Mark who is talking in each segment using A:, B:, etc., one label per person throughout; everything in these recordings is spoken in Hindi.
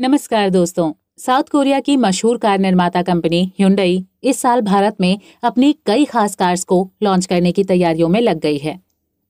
A: नमस्कार दोस्तों साउथ कोरिया की मशहूर कार निर्माता कंपनी ह्युंडई इस साल भारत में अपनी कई खास कार्स को लॉन्च करने की तैयारियों में लग गई है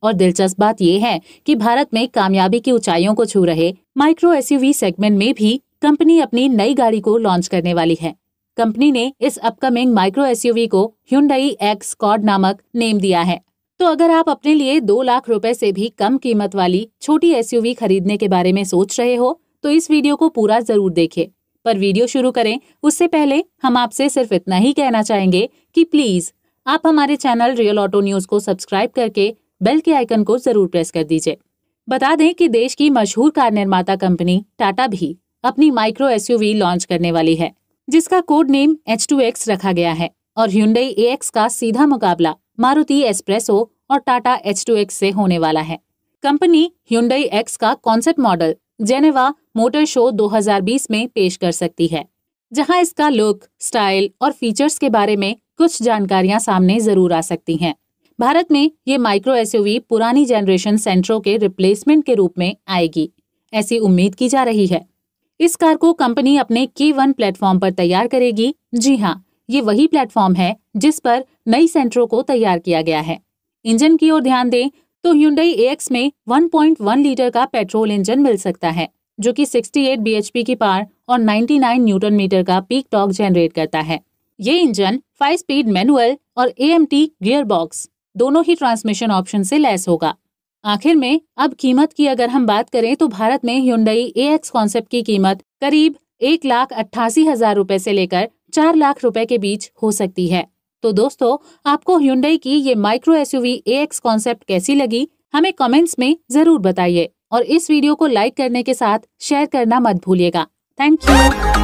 A: और दिलचस्प बात यह है कि भारत में कामयाबी की ऊंचाइयों को छू रहे माइक्रो एसयूवी सेगमेंट में भी कंपनी अपनी नई गाड़ी को लॉन्च करने वाली है कंपनी ने इस अपकमिंग माइक्रो एसयूवी को ह्युंडई एक्स कॉड नामक नेम दिया है तो अगर आप अपने लिए दो लाख रुपए से भी कम कीमत वाली छोटी एसयूवी खरीदने के बारे में सोच रहे हो तो इस वीडियो को पूरा जरूर देखें पर वीडियो शुरू करें उससे पहले हम आपसे सिर्फ इतना ही कहना चाहेंगे कि प्लीज आप हमारे चैनल रियल ऑटो न्यूज को सब्सक्राइब करके बेल के आइकन को जरूर प्रेस कर दीजिए बता दें कि देश की मशहूर कार निर्माता कंपनी टाटा भी अपनी माइक्रो एसयूवी लॉन्च करने वाली है जिसका कोड नेम एच रखा गया है और ह्यूडई ए का सीधा मुकाबला मारुति एक्सप्रेसो और टाटा एच टू एक्स से होने वाला है कंपनी ह्यूंडई एक्स का concept model Geneva motor show 2020 में पेश कर सकती है जहां इसका लुक स्टाइल और फीचर्स के बारे में कुछ जानकारियां सामने जरूर आ सकती हैं भारत में ये माइक्रो एसयूवी पुरानी जनरेशन सेंट्रो के रिप्लेसमेंट के रूप में आएगी ऐसी उम्मीद की जा रही है इस कार को कंपनी अपने के वन प्लेटफॉर्म पर तैयार करेगी जी हाँ ये वही प्लेटफॉर्म है जिस पर नई सेंट्रो को तैयार किया गया है इंजन की ओर ध्यान दें तो Hyundai AX में 1.1 लीटर का पेट्रोल इंजन मिल सकता है जो कि 68 bhp की पार और 99 न्यूटन मीटर का पीक टॉक जनरेट करता है ये इंजन 5 स्पीड मैनुअल और गियर बॉक्स दोनों ही ट्रांसमिशन ऑप्शन से लैस होगा आखिर में अब कीमत की अगर हम बात करें तो भारत में ए एक्स कॉन्सेप्ट की कीमत करीब एक लाख अट्ठासी हजार रूपए से लेकर चार लाख रुपए के बीच हो सकती है तो दोस्तों आपको ह्यूंडई की ये माइक्रो एसयूवी एक्स कॉन्सेप्ट कैसी लगी हमें कमेंट्स में जरूर बताइए और इस वीडियो को लाइक करने के साथ शेयर करना मत भूलिएगा थैंक यू